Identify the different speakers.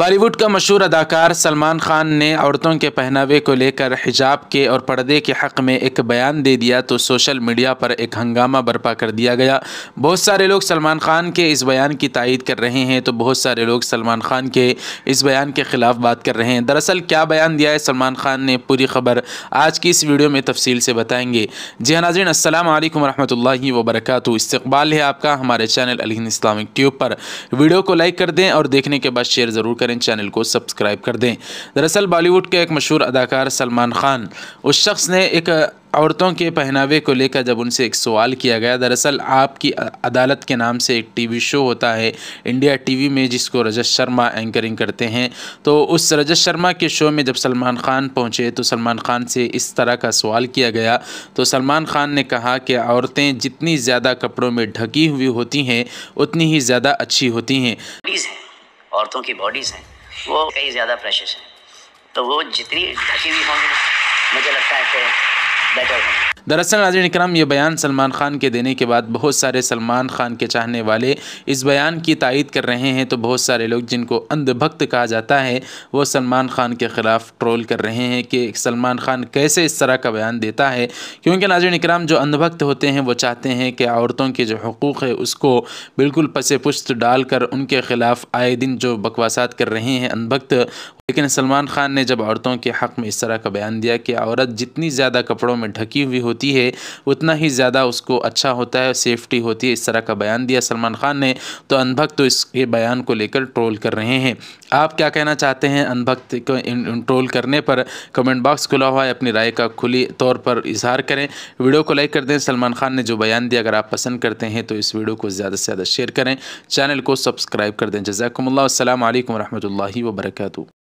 Speaker 1: बॉलीवुड का मशहूर अदाकार सलमान खान ने औरतों के पहनावे को लेकर हिजाब के और पर्दे के हक़ में एक बयान दे दिया तो सोशल मीडिया पर एक हंगामा बर्पा कर दिया गया बहुत सारे लोग सलमान खान के इस बयान की तायद कर रहे हैं तो बहुत सारे लोग सलमान खान के इस बयान के ख़िलाफ़ बात कर रहे हैं दरअसल क्या बयान दिया है सलमान खान ने पूरी खबर आज की इस वीडियो में तफसील से बताएँगे जी हाँ नाजरन असल वरहमल वबरक इस्तबाल है आपका हमारे चैनल अली इस्लामिक ट्यूब पर वीडियो को लाइक कर दें और देखने के बाद शेयर ज़रूर करें चैनल को सब्सक्राइब कर दें दरअसल बॉलीवुड के एक मशहूर अदाकार सलमान खान उस शख्स ने एक औरतों के पहनावे को लेकर जब उनसे एक सवाल किया गया दरअसल आपकी अदालत के नाम से एक टीवी शो होता है इंडिया टीवी में जिसको रजत शर्मा एंकरिंग करते हैं तो उस रजत शर्मा के शो में जब सलमान खान पहुंचे तो सलमान खान से इस तरह का सवाल किया गया तो सलमान खान ने कहा कि औरतें जितनी ज़्यादा कपड़ों में ढकी हुई होती हैं उतनी ही ज़्यादा अच्छी होती हैं औरतों की बॉडीज़ हैं वो कई ज़्यादा प्रेशस हैं तो वो जितनी ढकी हुई होंगी मुझे लगता है कि बेटर होंगी दरअसल नाजरन इक्राम ये बयान सलमान खान के देने के बाद बहुत सारे सलमान खान के चाहने वाले इस बयान की तायद कर रहे हैं तो बहुत सारे लोग जिनको अंधभक्त कहा जाता है वो सलमान खान के ख़िलाफ़ ट्रोल कर रहे हैं कि सलमान खान कैसे इस तरह का बयान देता है क्योंकि नाजरन इक्राम जो अंधभक्त होते हैं वो चाहते हैं कि औरतों के जो हकूक़ है उसको बिल्कुल पसे पुश्त डाल कर उनके ख़िलाफ़ आए दिन जो बकवासात कर रहे हैं अंधभक्त लेकिन सलमान खान ने जब औरतों के हक़ में इस तरह का बयान दिया कि औरत जितनी ज़्यादा कपड़ों में ढकी हुई होती है उतना ही ज़्यादा उसको अच्छा होता है सेफ्टी होती है इस तरह का बयान दिया सलमान खान ने तो अनभक्त तो इसके बयान को लेकर ट्रोल कर रहे हैं आप क्या कहना चाहते हैं अनभक्त को ट्रोल करने पर कमेंट बॉक्स खुला हुआ है अपनी राय का खुली तौर पर इजहार करें वीडियो को लाइक कर दें सलमान खान ने जो बयान दिया अगर आप पसंद करते हैं तो इस वीडियो को ज़्यादा से ज़्यादा शेयर करें चैनल को सब्सक्राइब कर दें जजाकमल वरम्ह वरहमल